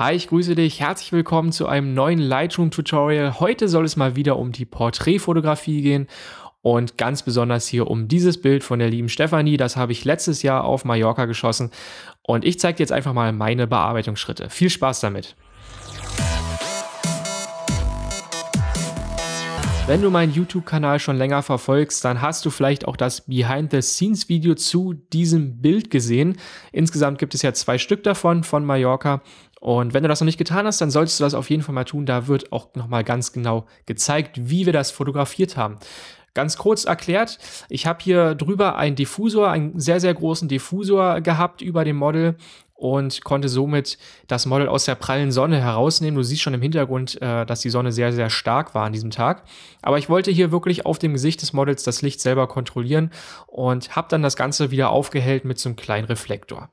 Hi, ich grüße dich. Herzlich willkommen zu einem neuen Lightroom-Tutorial. Heute soll es mal wieder um die Porträtfotografie gehen und ganz besonders hier um dieses Bild von der lieben Stefanie. Das habe ich letztes Jahr auf Mallorca geschossen und ich zeige dir jetzt einfach mal meine Bearbeitungsschritte. Viel Spaß damit! Wenn du meinen YouTube-Kanal schon länger verfolgst, dann hast du vielleicht auch das Behind-the-Scenes-Video zu diesem Bild gesehen. Insgesamt gibt es ja zwei Stück davon von Mallorca. Und wenn du das noch nicht getan hast, dann solltest du das auf jeden Fall mal tun. Da wird auch nochmal ganz genau gezeigt, wie wir das fotografiert haben. Ganz kurz erklärt, ich habe hier drüber einen Diffusor, einen sehr, sehr großen Diffusor gehabt über dem Model und konnte somit das Model aus der prallen Sonne herausnehmen. Du siehst schon im Hintergrund, äh, dass die Sonne sehr, sehr stark war an diesem Tag. Aber ich wollte hier wirklich auf dem Gesicht des Models das Licht selber kontrollieren und habe dann das Ganze wieder aufgehellt mit so einem kleinen Reflektor.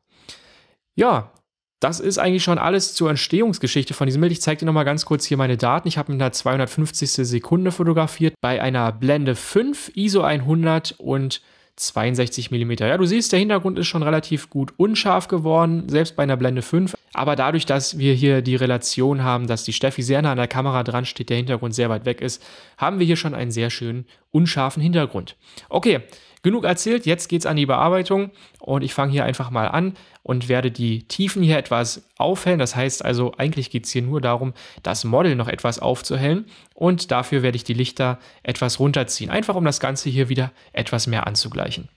Ja, das ist eigentlich schon alles zur Entstehungsgeschichte von diesem Bild. Ich zeige dir nochmal ganz kurz hier meine Daten. Ich habe in der 250. Sekunde fotografiert bei einer Blende 5, ISO 100 und 62 mm. Ja, du siehst, der Hintergrund ist schon relativ gut unscharf geworden, selbst bei einer Blende 5. Aber dadurch, dass wir hier die Relation haben, dass die Steffi sehr nah an der Kamera dran steht, der Hintergrund sehr weit weg ist, haben wir hier schon einen sehr schönen, unscharfen Hintergrund. Okay, genug erzählt, jetzt geht es an die Bearbeitung und ich fange hier einfach mal an und werde die Tiefen hier etwas aufhellen. Das heißt also, eigentlich geht es hier nur darum, das Model noch etwas aufzuhellen und dafür werde ich die Lichter etwas runterziehen, einfach um das Ganze hier wieder etwas mehr anzugleichen.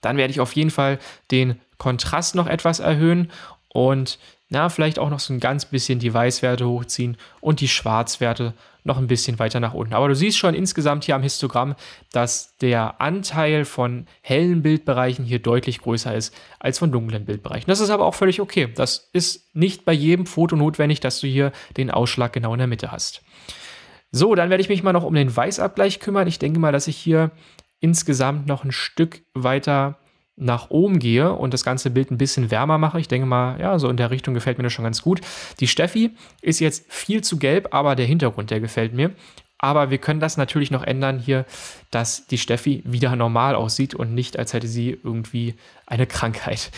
Dann werde ich auf jeden Fall den Kontrast noch etwas erhöhen und na, vielleicht auch noch so ein ganz bisschen die Weißwerte hochziehen und die Schwarzwerte noch ein bisschen weiter nach unten. Aber du siehst schon insgesamt hier am Histogramm, dass der Anteil von hellen Bildbereichen hier deutlich größer ist als von dunklen Bildbereichen. Das ist aber auch völlig okay. Das ist nicht bei jedem Foto notwendig, dass du hier den Ausschlag genau in der Mitte hast. So, dann werde ich mich mal noch um den Weißabgleich kümmern. Ich denke mal, dass ich hier insgesamt noch ein Stück weiter nach oben gehe und das ganze Bild ein bisschen wärmer mache. Ich denke mal, ja, so in der Richtung gefällt mir das schon ganz gut. Die Steffi ist jetzt viel zu gelb, aber der Hintergrund, der gefällt mir. Aber wir können das natürlich noch ändern hier, dass die Steffi wieder normal aussieht und nicht, als hätte sie irgendwie eine Krankheit.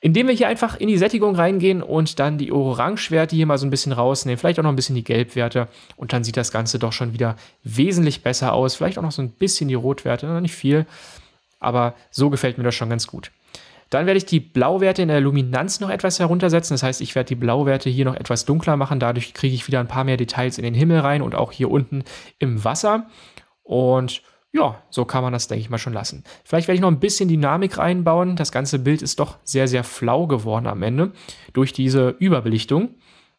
Indem wir hier einfach in die Sättigung reingehen und dann die Orange-Werte hier mal so ein bisschen rausnehmen, vielleicht auch noch ein bisschen die Gelbwerte und dann sieht das Ganze doch schon wieder wesentlich besser aus. Vielleicht auch noch so ein bisschen die Rotwerte, werte nicht viel. Aber so gefällt mir das schon ganz gut. Dann werde ich die Blauwerte in der Luminanz noch etwas heruntersetzen. Das heißt, ich werde die Blauwerte hier noch etwas dunkler machen. Dadurch kriege ich wieder ein paar mehr Details in den Himmel rein und auch hier unten im Wasser. Und ja, so kann man das, denke ich mal, schon lassen. Vielleicht werde ich noch ein bisschen Dynamik reinbauen. Das ganze Bild ist doch sehr, sehr flau geworden am Ende durch diese Überbelichtung.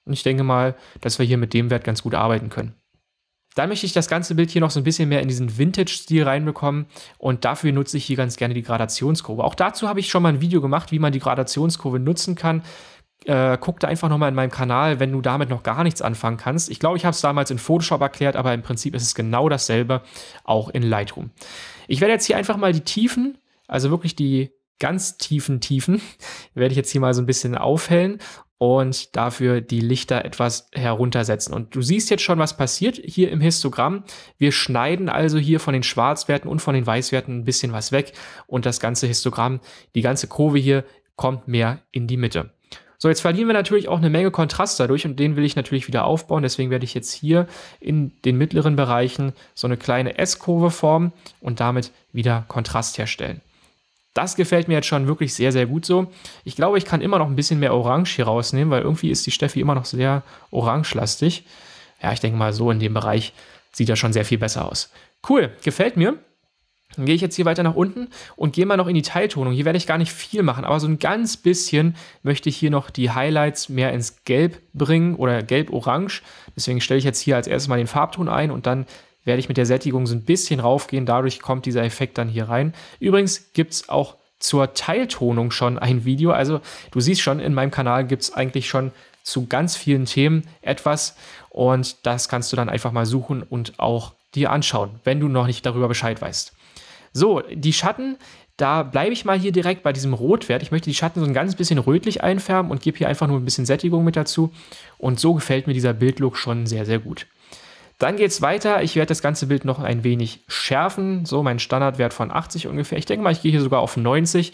Und ich denke mal, dass wir hier mit dem Wert ganz gut arbeiten können. Dann möchte ich das ganze Bild hier noch so ein bisschen mehr in diesen Vintage-Stil reinbekommen und dafür nutze ich hier ganz gerne die Gradationskurve. Auch dazu habe ich schon mal ein Video gemacht, wie man die Gradationskurve nutzen kann. Äh, guck da einfach nochmal in meinem Kanal, wenn du damit noch gar nichts anfangen kannst. Ich glaube, ich habe es damals in Photoshop erklärt, aber im Prinzip ist es genau dasselbe auch in Lightroom. Ich werde jetzt hier einfach mal die Tiefen, also wirklich die ganz tiefen Tiefen werde ich jetzt hier mal so ein bisschen aufhellen und dafür die Lichter etwas heruntersetzen. Und du siehst jetzt schon, was passiert hier im Histogramm. Wir schneiden also hier von den Schwarzwerten und von den Weißwerten ein bisschen was weg und das ganze Histogramm, die ganze Kurve hier kommt mehr in die Mitte. So, jetzt verlieren wir natürlich auch eine Menge Kontrast dadurch und den will ich natürlich wieder aufbauen. Deswegen werde ich jetzt hier in den mittleren Bereichen so eine kleine S-Kurve formen und damit wieder Kontrast herstellen. Das gefällt mir jetzt schon wirklich sehr, sehr gut so. Ich glaube, ich kann immer noch ein bisschen mehr Orange hier rausnehmen, weil irgendwie ist die Steffi immer noch sehr orangelastig. Ja, ich denke mal, so in dem Bereich sieht das schon sehr viel besser aus. Cool, gefällt mir. Dann gehe ich jetzt hier weiter nach unten und gehe mal noch in die Teiltonung. Hier werde ich gar nicht viel machen, aber so ein ganz bisschen möchte ich hier noch die Highlights mehr ins Gelb bringen oder Gelb-Orange. Deswegen stelle ich jetzt hier als erstes mal den Farbton ein und dann werde ich mit der Sättigung so ein bisschen raufgehen. Dadurch kommt dieser Effekt dann hier rein. Übrigens gibt es auch zur Teiltonung schon ein Video. Also du siehst schon, in meinem Kanal gibt es eigentlich schon zu ganz vielen Themen etwas und das kannst du dann einfach mal suchen und auch dir anschauen, wenn du noch nicht darüber Bescheid weißt. So, die Schatten, da bleibe ich mal hier direkt bei diesem Rotwert. Ich möchte die Schatten so ein ganz bisschen rötlich einfärben und gebe hier einfach nur ein bisschen Sättigung mit dazu und so gefällt mir dieser Bildlook schon sehr, sehr gut. Dann geht es weiter. Ich werde das ganze Bild noch ein wenig schärfen. So, mein Standardwert von 80 ungefähr. Ich denke mal, ich gehe hier sogar auf 90.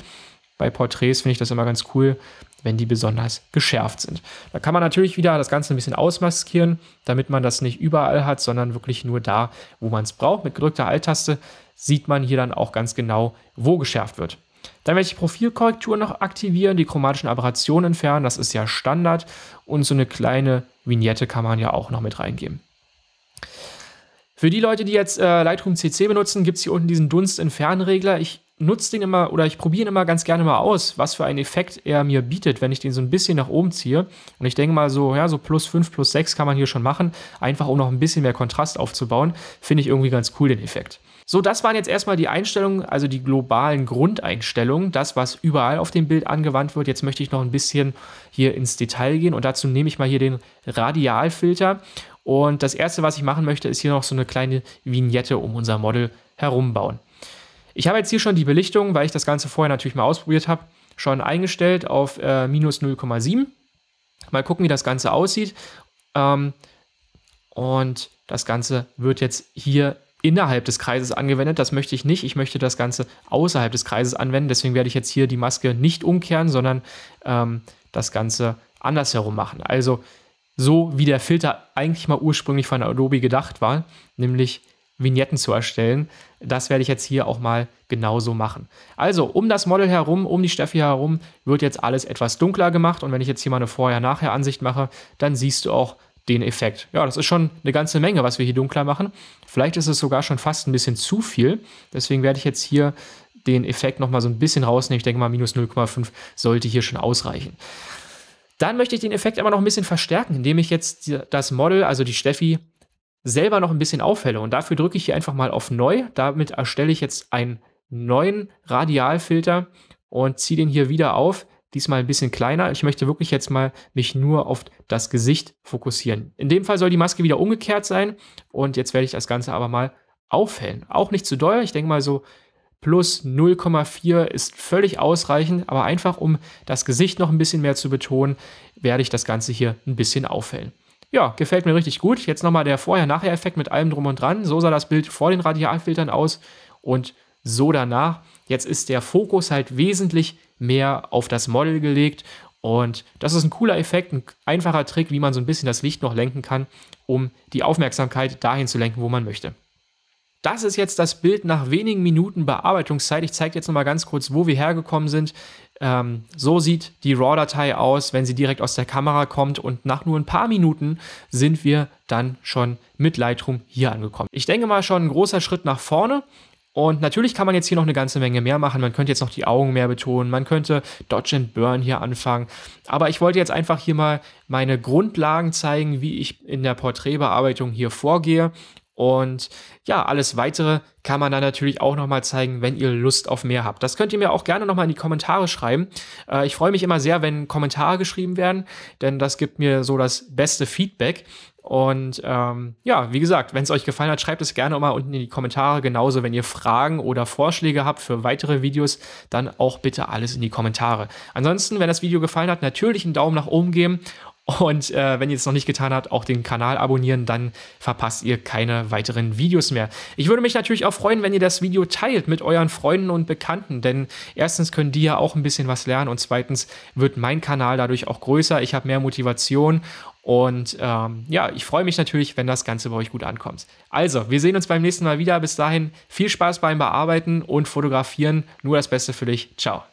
Bei Porträts finde ich das immer ganz cool, wenn die besonders geschärft sind. Da kann man natürlich wieder das Ganze ein bisschen ausmaskieren, damit man das nicht überall hat, sondern wirklich nur da, wo man es braucht. Mit gedrückter Alt-Taste sieht man hier dann auch ganz genau, wo geschärft wird. Dann werde ich die Profilkorrektur noch aktivieren, die chromatischen Aberrationen entfernen, das ist ja Standard. Und so eine kleine Vignette kann man ja auch noch mit reingeben. Für die Leute, die jetzt äh, Lightroom CC benutzen, gibt es hier unten diesen Dunst-Entfernregler. Ich nutze den immer oder ich probiere ihn immer ganz gerne mal aus, was für einen Effekt er mir bietet, wenn ich den so ein bisschen nach oben ziehe. Und ich denke mal so, ja, so plus 5, plus 6 kann man hier schon machen, einfach um noch ein bisschen mehr Kontrast aufzubauen. Finde ich irgendwie ganz cool, den Effekt. So, das waren jetzt erstmal die Einstellungen, also die globalen Grundeinstellungen, das, was überall auf dem Bild angewandt wird. Jetzt möchte ich noch ein bisschen hier ins Detail gehen und dazu nehme ich mal hier den Radialfilter und das erste, was ich machen möchte, ist hier noch so eine kleine Vignette um unser Model herumbauen. Ich habe jetzt hier schon die Belichtung, weil ich das Ganze vorher natürlich mal ausprobiert habe, schon eingestellt auf äh, minus 0,7. Mal gucken, wie das Ganze aussieht. Ähm, und das Ganze wird jetzt hier innerhalb des Kreises angewendet. Das möchte ich nicht. Ich möchte das Ganze außerhalb des Kreises anwenden. Deswegen werde ich jetzt hier die Maske nicht umkehren, sondern ähm, das Ganze andersherum machen. Also so, wie der Filter eigentlich mal ursprünglich von Adobe gedacht war, nämlich Vignetten zu erstellen. Das werde ich jetzt hier auch mal genauso machen. Also um das Model herum, um die Steffi herum, wird jetzt alles etwas dunkler gemacht. Und wenn ich jetzt hier mal eine Vorher-Nachher-Ansicht mache, dann siehst du auch den Effekt. Ja, das ist schon eine ganze Menge, was wir hier dunkler machen. Vielleicht ist es sogar schon fast ein bisschen zu viel. Deswegen werde ich jetzt hier den Effekt nochmal so ein bisschen rausnehmen. Ich denke mal, minus 0,5 sollte hier schon ausreichen. Dann möchte ich den Effekt aber noch ein bisschen verstärken, indem ich jetzt das Model, also die Steffi, selber noch ein bisschen aufhelle. Und dafür drücke ich hier einfach mal auf Neu. Damit erstelle ich jetzt einen neuen Radialfilter und ziehe den hier wieder auf. Diesmal ein bisschen kleiner. Ich möchte wirklich jetzt mal mich nur auf das Gesicht fokussieren. In dem Fall soll die Maske wieder umgekehrt sein. Und jetzt werde ich das Ganze aber mal aufhellen. Auch nicht zu doll. Ich denke mal so plus 0,4 ist völlig ausreichend, aber einfach um das Gesicht noch ein bisschen mehr zu betonen, werde ich das Ganze hier ein bisschen auffällen. Ja, gefällt mir richtig gut. Jetzt nochmal der Vorher-Nachher-Effekt mit allem drum und dran. So sah das Bild vor den Radialfiltern aus und so danach. Jetzt ist der Fokus halt wesentlich mehr auf das Model gelegt und das ist ein cooler Effekt, ein einfacher Trick, wie man so ein bisschen das Licht noch lenken kann, um die Aufmerksamkeit dahin zu lenken, wo man möchte. Das ist jetzt das Bild nach wenigen Minuten Bearbeitungszeit. Ich zeige jetzt nochmal ganz kurz, wo wir hergekommen sind. Ähm, so sieht die RAW-Datei aus, wenn sie direkt aus der Kamera kommt und nach nur ein paar Minuten sind wir dann schon mit Lightroom hier angekommen. Ich denke mal schon ein großer Schritt nach vorne. Und natürlich kann man jetzt hier noch eine ganze Menge mehr machen. Man könnte jetzt noch die Augen mehr betonen. Man könnte Dodge and Burn hier anfangen. Aber ich wollte jetzt einfach hier mal meine Grundlagen zeigen, wie ich in der Porträtbearbeitung hier vorgehe. Und ja, alles weitere kann man dann natürlich auch nochmal zeigen, wenn ihr Lust auf mehr habt. Das könnt ihr mir auch gerne nochmal in die Kommentare schreiben. Äh, ich freue mich immer sehr, wenn Kommentare geschrieben werden, denn das gibt mir so das beste Feedback. Und ähm, ja, wie gesagt, wenn es euch gefallen hat, schreibt es gerne mal unten in die Kommentare. Genauso, wenn ihr Fragen oder Vorschläge habt für weitere Videos, dann auch bitte alles in die Kommentare. Ansonsten, wenn das Video gefallen hat, natürlich einen Daumen nach oben geben und äh, wenn ihr es noch nicht getan habt, auch den Kanal abonnieren, dann verpasst ihr keine weiteren Videos mehr. Ich würde mich natürlich auch freuen, wenn ihr das Video teilt mit euren Freunden und Bekannten, denn erstens können die ja auch ein bisschen was lernen und zweitens wird mein Kanal dadurch auch größer. Ich habe mehr Motivation und ähm, ja, ich freue mich natürlich, wenn das Ganze bei euch gut ankommt. Also, wir sehen uns beim nächsten Mal wieder. Bis dahin viel Spaß beim Bearbeiten und Fotografieren. Nur das Beste für dich. Ciao.